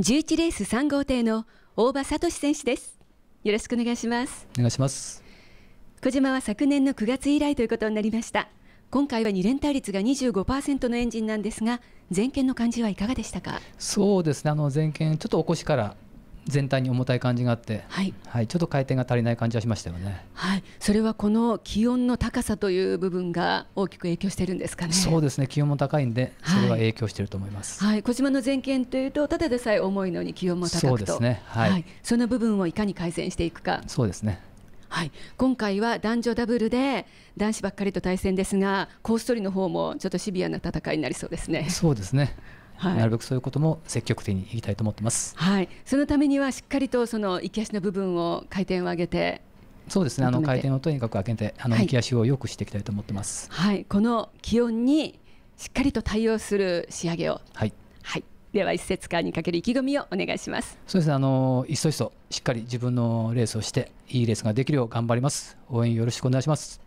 十一レース三号艇の大場聡選手ですよろしくお願いしますお願いします小島は昨年の九月以来ということになりました今回は二連単率が二十五パーセントのエンジンなんですが前見の感じはいかがでしたかそうですねあの前見ちょっとおしから全体に重たい感じがあって、はい、はい、ちょっと回転が足りない感じはしましたよね。はい、それはこの気温の高さという部分が大きく影響してるんですかね。そうですね、気温も高いんで、それは影響してると思います。はい、はい、小島の全県というと、ただでさえ重いのに気温も高くと。そうですね、はい、はい、その部分をいかに改善していくか。そうですね。はい、今回は男女ダブルで男子ばっかりと対戦ですがコース取りの方もちょっとシビアな戦いになりそうですね。そうですねなるべくそういうことも積極的にいきたいと思ってます、はい、そのためにはしっかりとその行き足の部分を回転を上げてそうですねあの回転をとにかく上げてあの行き足をよくしていきたいと思ってます、はい、はい、この気温にしっかりと対応する仕上げをはい、はいでは一節間にかける意気込みをお願いしますそうですねあのいっそいっそしっかり自分のレースをしていいレースができるよう頑張ります応援よろしくお願いします